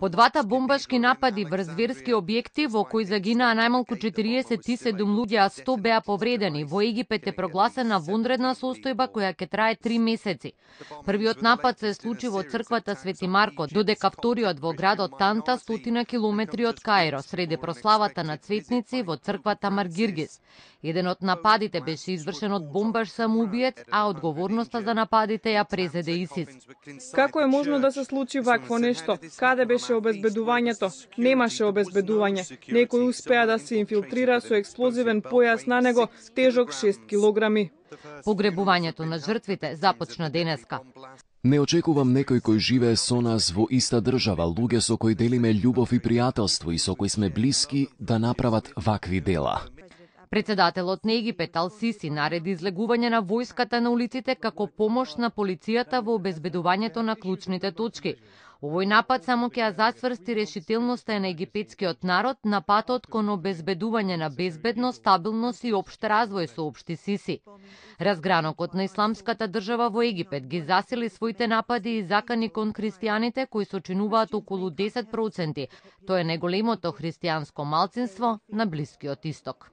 По двата бомбашки напади врз верски објекти во кои загинаа најмалку 47 луѓе, а 100 беа повредени, во Египет е прогласена вонредна состојба која ќе трае 3 месеци. Првиот напад се случи во црквата Свети Марко, додека вториот во градот Танта, стотина километри од Каиро, среде прославата на цветници во црквата Маргиргис. Еден од нападите беше извршен од бомбаш самоубиец, а одговорноста за нападите ја презеде ИСИС. Како е можно да се случи вакво нешто? нешто. Каде беше обезбедувањето? Немаше обезбедување. Некој успеа да се инфилтрира со експлозивен појас на него, тежок 6 килограми. Погребувањето на жртвите започна денеска. Не очекувам некој кој живее со нас во иста држава, луѓе со кои делиме љубов и пријателство и со кои сме блиски да направат вакви дела. Председателот на Египет Ал Сиси нареди излегување на војската на улиците како помош на полицијата во обезбедувањето на клучните точки. Овој напад само ќе ја засврсти решителноста на египетскиот народ на патот кон обезбедување на безбедност, стабилност и општ развој со општи Сиси. Разгранокот на исламската држава во Египет ги засили своите напади и закани кон христијаните кои сочинуваат околу 10%. Тоа е најголемото христијанско малцинство на Блискиот исток.